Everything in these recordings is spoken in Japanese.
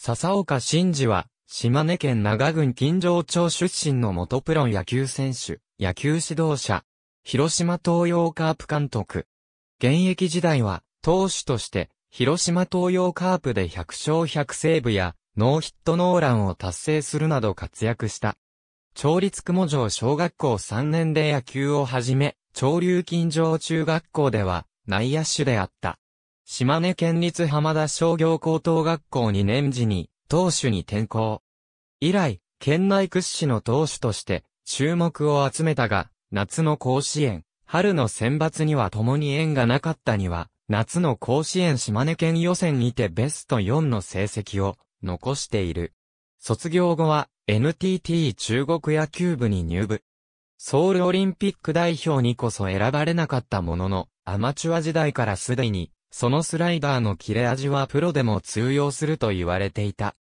笹岡慎治は、島根県長郡金城町出身の元プロ野球選手、野球指導者、広島東洋カープ監督。現役時代は、投手として、広島東洋カープで100勝100セーブや、ノーヒットノーランを達成するなど活躍した。町立雲城小学校3年で野球を始め、潮流金城中学校では内野手であった。島根県立浜田商業高等学校2年時に、投手に転校。以来、県内屈指の投手として、注目を集めたが、夏の甲子園、春の選抜には共に縁がなかったには、夏の甲子園島根県予選にてベスト4の成績を残している。卒業後は NTT 中国野球部に入部。ソウルオリンピック代表にこそ選ばれなかったものの、アマチュア時代からすでにそのスライダーの切れ味はプロでも通用すると言われていた。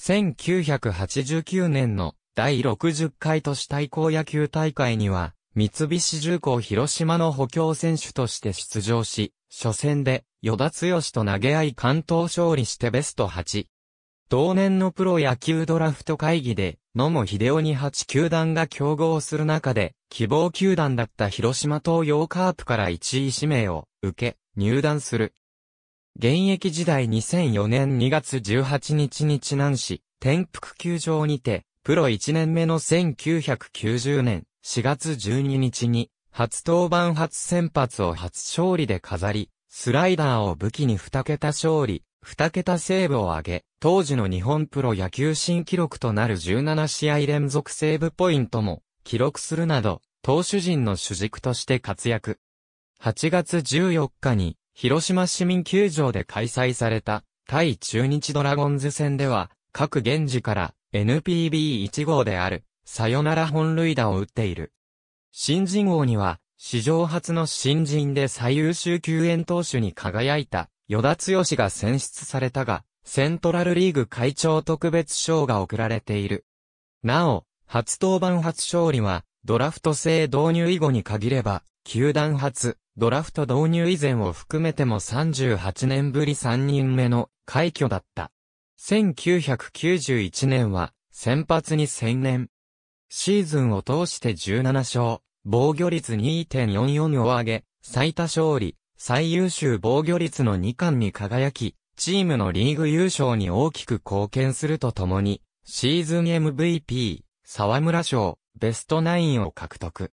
1989年の第60回都市対抗野球大会には、三菱重工広島の補強選手として出場し、初戦で、与田剛と投げ合い関東勝利してベスト8。同年のプロ野球ドラフト会議で、野茂秀夫に8球団が競合する中で、希望球団だった広島東洋カープから1位指名を受け、入団する。現役時代2004年2月18日に知南市、天福球場にて、プロ1年目の1990年4月12日に、初登板初先発を初勝利で飾り、スライダーを武器に2桁勝利、2桁セーブを挙げ、当時の日本プロ野球新記録となる17試合連続セーブポイントも記録するなど、投手陣の主軸として活躍。8月14日に、広島市民球場で開催された、対中日ドラゴンズ戦では、各現時から NPB1 号である、サヨナラ本塁打を打っている。新人王には、史上初の新人で最優秀救援投手に輝いた、与田剛が選出されたが、セントラルリーグ会長特別賞が贈られている。なお、初登板初勝利は、ドラフト制導入以後に限れば、球団初、ドラフト導入以前を含めても38年ぶり3人目の快挙だった。1991年は先発に専念。シーズンを通して17勝、防御率2.44を上げ、最多勝利、最優秀防御率の2冠に輝き、チームのリーグ優勝に大きく貢献するとともに、シーズン MVP、沢村賞、ベストナインを獲得。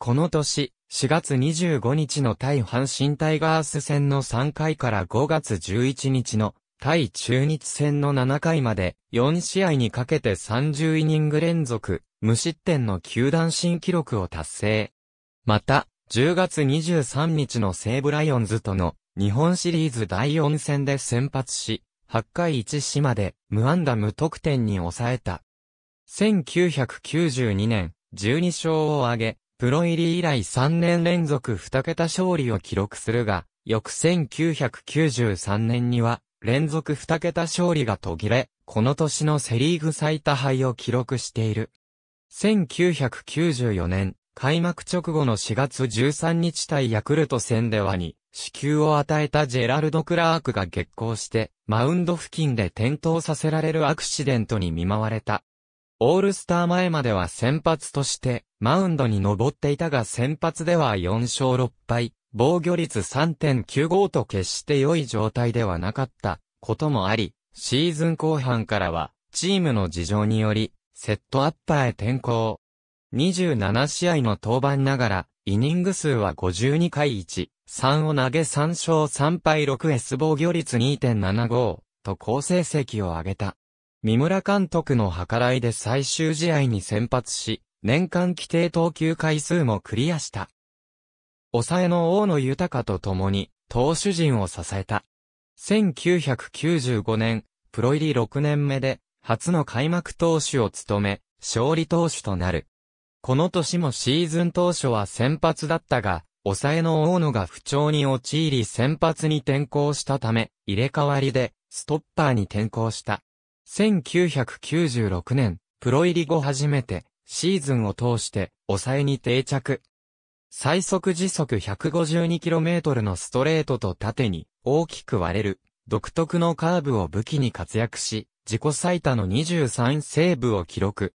この年、4月25日の対阪神タイガース戦の3回から5月11日の対中日戦の7回まで4試合にかけて30イニング連続無失点の球団新記録を達成。また、10月23日の西武ライオンズとの日本シリーズ第4戦で先発し、8回1死まで無安打無得点に抑えた。1992年、12勝を挙げ、プロ入り以来3年連続2桁勝利を記録するが、翌1993年には連続2桁勝利が途切れ、この年のセリーグ最多敗を記録している。1994年、開幕直後の4月13日対ヤクルト戦ではに、支給を与えたジェラルド・クラークが激高して、マウンド付近で転倒させられるアクシデントに見舞われた。オールスター前までは先発として、マウンドに登っていたが先発では4勝6敗、防御率3.95と決して良い状態ではなかったこともあり、シーズン後半からは、チームの事情により、セットアッパーへ転向。27試合の登板ながら、イニング数は52回1、3を投げ3勝3敗 6S 防御率2.75と好成績を上げた。三村監督の計らいで最終試合に先発し、年間規定投球回数もクリアした。抑えの大野豊と共に、投手陣を支えた。1995年、プロ入り6年目で、初の開幕投手を務め、勝利投手となる。この年もシーズン当初は先発だったが、抑えの大野が不調に陥り先発に転向したため、入れ替わりで、ストッパーに転向した。1996年、プロ入り後初めて、シーズンを通して、抑えに定着。最速時速 152km のストレートと縦に、大きく割れる、独特のカーブを武器に活躍し、自己最多の23セーブを記録。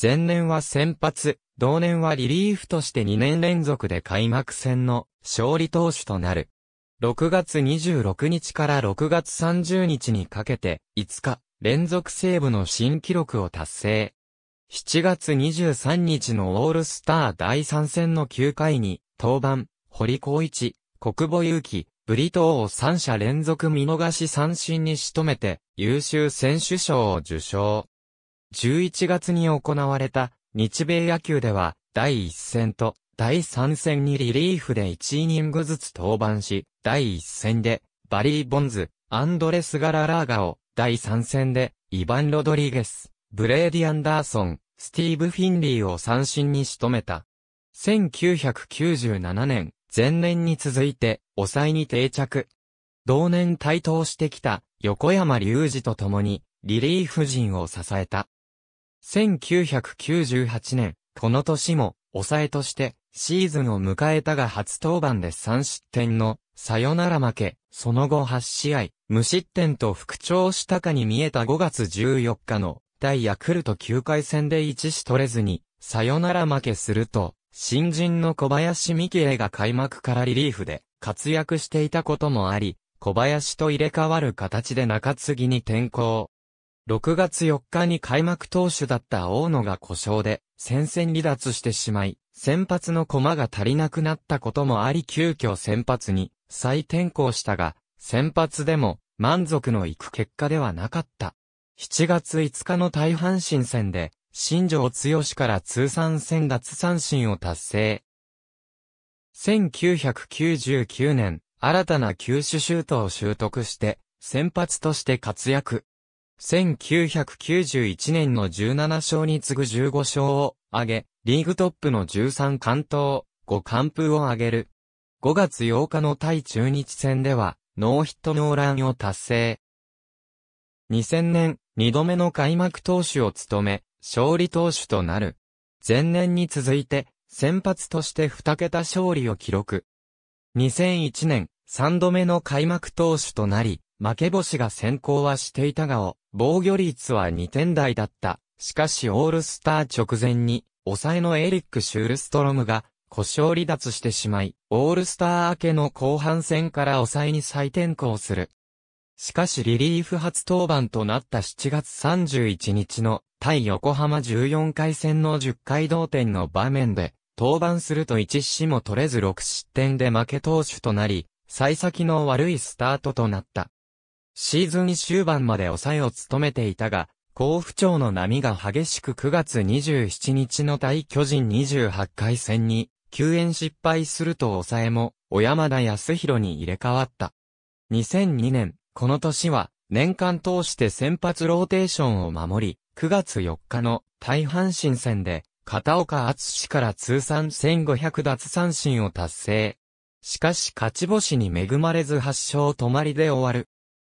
前年は先発、同年はリリーフとして2年連続で開幕戦の勝利投手となる。6月26日から6月30日にかけて5日、連続セーブの新記録を達成。7月23日のオールスター第3戦の9回に、登板、堀光一、国母祐気、ブリトーを3者連続見逃し三振に仕留めて、優秀選手賞を受賞。11月に行われた、日米野球では、第1戦と、第3戦にリリーフで1イニングずつ登板し、第1戦で、バリー・ボンズ、アンドレス・ガララーガを、第3戦で、イバン・ロドリゲス、ブレーディ・アンダーソン、スティーブ・フィンリーを三振に仕留めた。1997年、前年に続いて、抑えに定着。同年台頭してきた、横山隆二と共に、リリーフ陣を支えた。1998年、この年も、抑えとして、シーズンを迎えたが初登板で3失点の、サヨナラ負け、その後8試合、無失点と復調したかに見えた5月14日の対ヤクルト9回戦で1死取れずに、さよなら負けすると、新人の小林美希恵が開幕からリリーフで活躍していたこともあり、小林と入れ替わる形で中継ぎに転向。6月4日に開幕投手だった大野が故障で戦線離脱してしまい、先発の駒が足りなくなったこともあり急遽先発に再転校したが、先発でも満足のいく結果ではなかった。7月5日の大阪神戦で、新庄剛志から通算戦奪三振を達成。1999年、新たな球種シュートを習得して、先発として活躍。1991年の17勝に次ぐ15勝を挙げ、リーグトップの13完投、5完封を挙げる。5月8日の対中日戦では、ノーヒットノーランを達成。2000年、2度目の開幕投手を務め、勝利投手となる。前年に続いて、先発として2桁勝利を記録。2001年、3度目の開幕投手となり、負け星が先行はしていたがを、防御率は2点台だった。しかしオールスター直前に、抑えのエリック・シュールストロムが、故障離脱してしまい、オールスター明けの後半戦から抑えに再転向する。しかしリリーフ初登板となった7月31日の対横浜14回戦の10回同点の場面で、登板すると1死も取れず6失点で負け投手となり、幸先の悪いスタートとなった。シーズン終盤まで抑えを務めていたが、甲府町の波が激しく9月27日の対巨人28回戦に救援失敗すると抑えも、小山田康弘に入れ替わった。2002年、この年は、年間通して先発ローテーションを守り、9月4日の大阪神戦で、片岡厚氏から通算1500奪三振を達成。しかし勝ち星に恵まれず8勝止まりで終わる。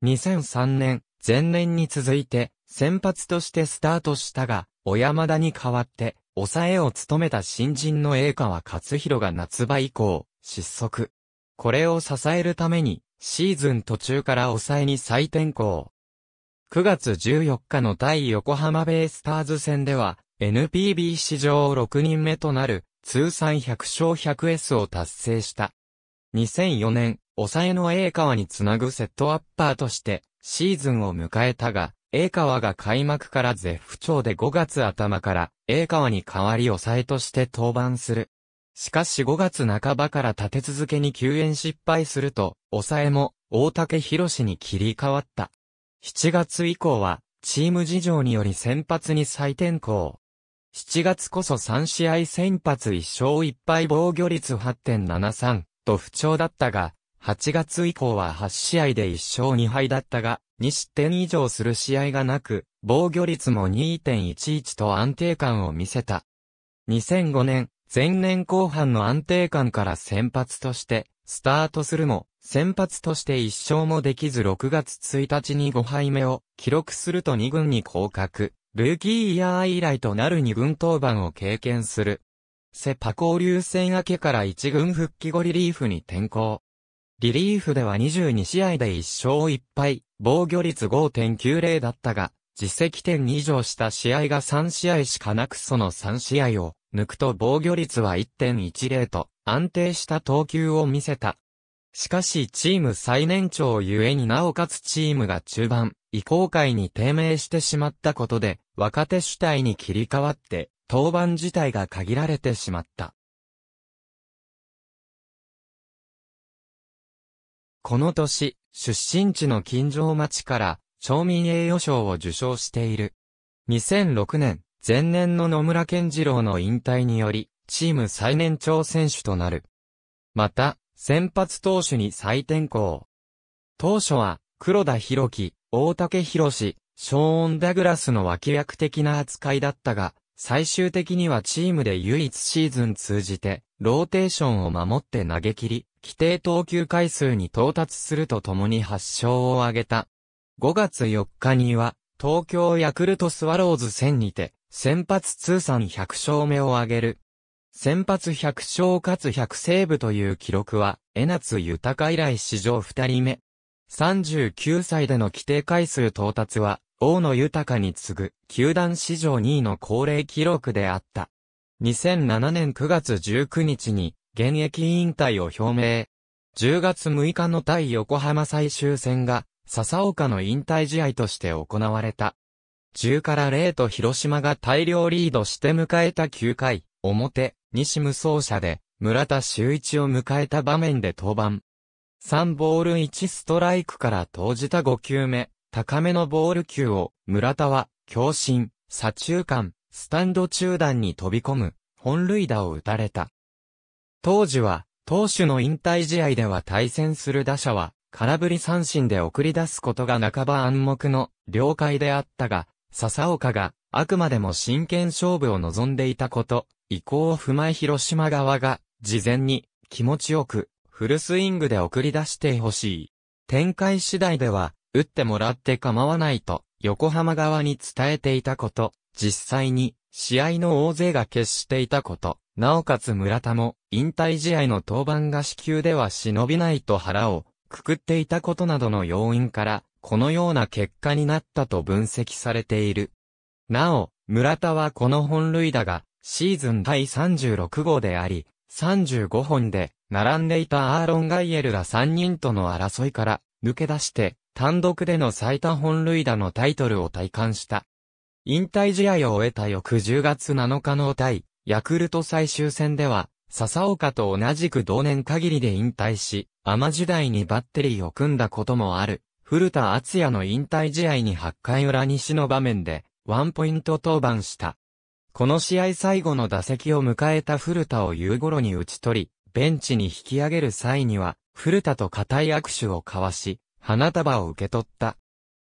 2003年、前年に続いて、先発としてスタートしたが、小山田に代わって、抑えを務めた新人の栄川勝弘が夏場以降、失速。これを支えるために、シーズン途中から抑えに再転向。9月14日の対横浜ベイスターズ戦では、NPB 史上6人目となる、通算100勝 100S を達成した。2004年、抑えの栄川につなぐセットアッパーとして、シーズンを迎えたが、英川が開幕から絶不調で5月頭から英川に代わり抑えとして登板する。しかし5月半ばから立て続けに救援失敗すると、抑えも大竹博に切り替わった。7月以降は、チーム事情により先発に再転向。7月こそ3試合先発1勝1敗防御率8.73と不調だったが、8月以降は8試合で1勝2敗だったが、2失点以上する試合がなく、防御率も2.11と安定感を見せた。2005年、前年後半の安定感から先発として、スタートするも、先発として一勝もできず6月1日に5敗目を記録すると2軍に降格、ルーキーイヤー以来となる2軍登板を経験する。セパ交流戦明けから1軍復帰後リリーフに転向。リリーフでは22試合で1勝1敗、防御率5.90だったが、実績点以上した試合が3試合しかなくその3試合を抜くと防御率は1.10と安定した投球を見せた。しかしチーム最年長ゆえになおかつチームが中盤、移行会に低迷してしまったことで、若手主体に切り替わって、登板自体が限られてしまった。この年、出身地の近城町から町民栄誉賞を受賞している。2006年、前年の野村健次郎の引退により、チーム最年長選手となる。また、先発投手に再転向。当初は、黒田博樹、大竹博士、ショーン・ダグラスの脇役的な扱いだったが、最終的にはチームで唯一シーズン通じて、ローテーションを守って投げ切り、規定投球回数に到達するとともに8勝を挙げた。5月4日には、東京ヤクルトスワローズ戦にて、先発通算100勝目を挙げる。先発100勝かつ100セーブという記録は、江夏豊以来史上2人目。39歳での規定回数到達は、大野豊に次ぐ、球団史上2位の高齢記録であった。2007年9月19日に、現役引退を表明。10月6日の対横浜最終戦が、笹岡の引退試合として行われた。10から0と広島が大量リードして迎えた9回、表、西無双者で、村田修一を迎えた場面で登板。3ボール1ストライクから投じた5球目、高めのボール球を、村田は、強振、左中間、スタンド中段に飛び込む、本塁打を打たれた。当時は、投手の引退試合では対戦する打者は、空振り三振で送り出すことが半ば暗黙の了解であったが、笹岡があくまでも真剣勝負を望んでいたこと、意向を踏まえ広島側が事前に気持ちよくフルスイングで送り出してほしい。展開次第では打ってもらって構わないと横浜側に伝えていたこと、実際に試合の大勢が決していたこと。なおかつ村田も、引退試合の登板が支給では忍びないと腹をくくっていたことなどの要因から、このような結果になったと分析されている。なお、村田はこの本塁打が、シーズン第36号であり、35本で、並んでいたアーロン・ガイエルら3人との争いから、抜け出して、単独での最多本塁打のタイトルを体感した。引退試合を終えた翌10月7日の対、ヤクルト最終戦では、笹岡と同じく同年限りで引退し、アマ時代にバッテリーを組んだこともある、古田敦也の引退試合に8回裏西の場面で、ワンポイント登板した。この試合最後の打席を迎えた古田を夕頃に打ち取り、ベンチに引き上げる際には、古田と固い握手を交わし、花束を受け取った。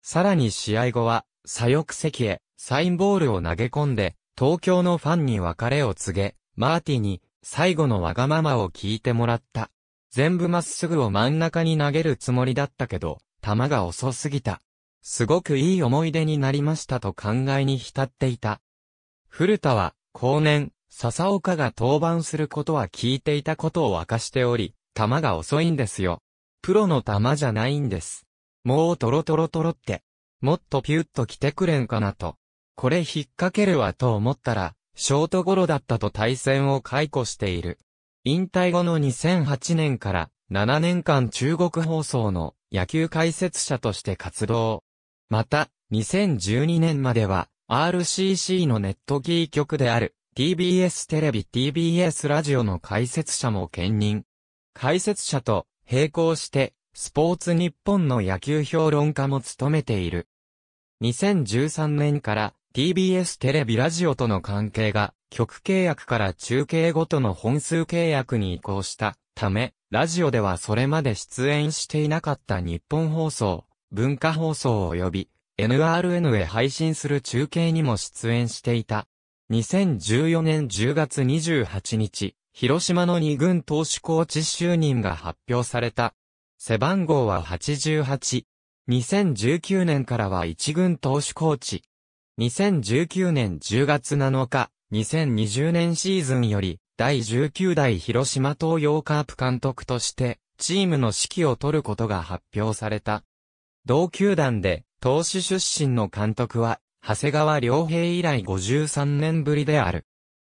さらに試合後は、左翼席へ、サインボールを投げ込んで、東京のファンに別れを告げ、マーティに最後のわがままを聞いてもらった。全部まっすぐを真ん中に投げるつもりだったけど、球が遅すぎた。すごくいい思い出になりましたと考えに浸っていた。古田は、後年、笹岡が登板することは聞いていたことを明かしており、球が遅いんですよ。プロの球じゃないんです。もうトロトロトロって、もっとピュッと来てくれんかなと。これ引っ掛けるわと思ったら、ショートゴロだったと対戦を解雇している。引退後の2008年から7年間中国放送の野球解説者として活動。また、2012年までは RCC のネットキー局である TBS テレビ TBS ラジオの解説者も兼任。解説者と並行してスポーツ日本の野球評論家も務めている。2013年から TBS テレビラジオとの関係が、局契約から中継ごとの本数契約に移行したため、ラジオではそれまで出演していなかった日本放送、文化放送及び NRN へ配信する中継にも出演していた。2014年10月28日、広島の二軍投手コーチ就任が発表された。背番号は88。2019年からは一軍投手コーチ、2019年10月7日、2020年シーズンより、第19代広島東洋カープ監督として、チームの指揮を取ることが発表された。同球団で、投手出身の監督は、長谷川良平以来53年ぶりである。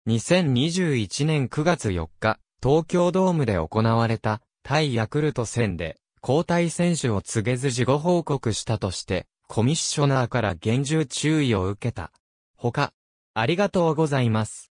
2021年9月4日、東京ドームで行われた、対ヤクルト戦で、交代選手を告げず事後報告したとして、コミッショナーから厳重注意を受けた。他、ありがとうございます。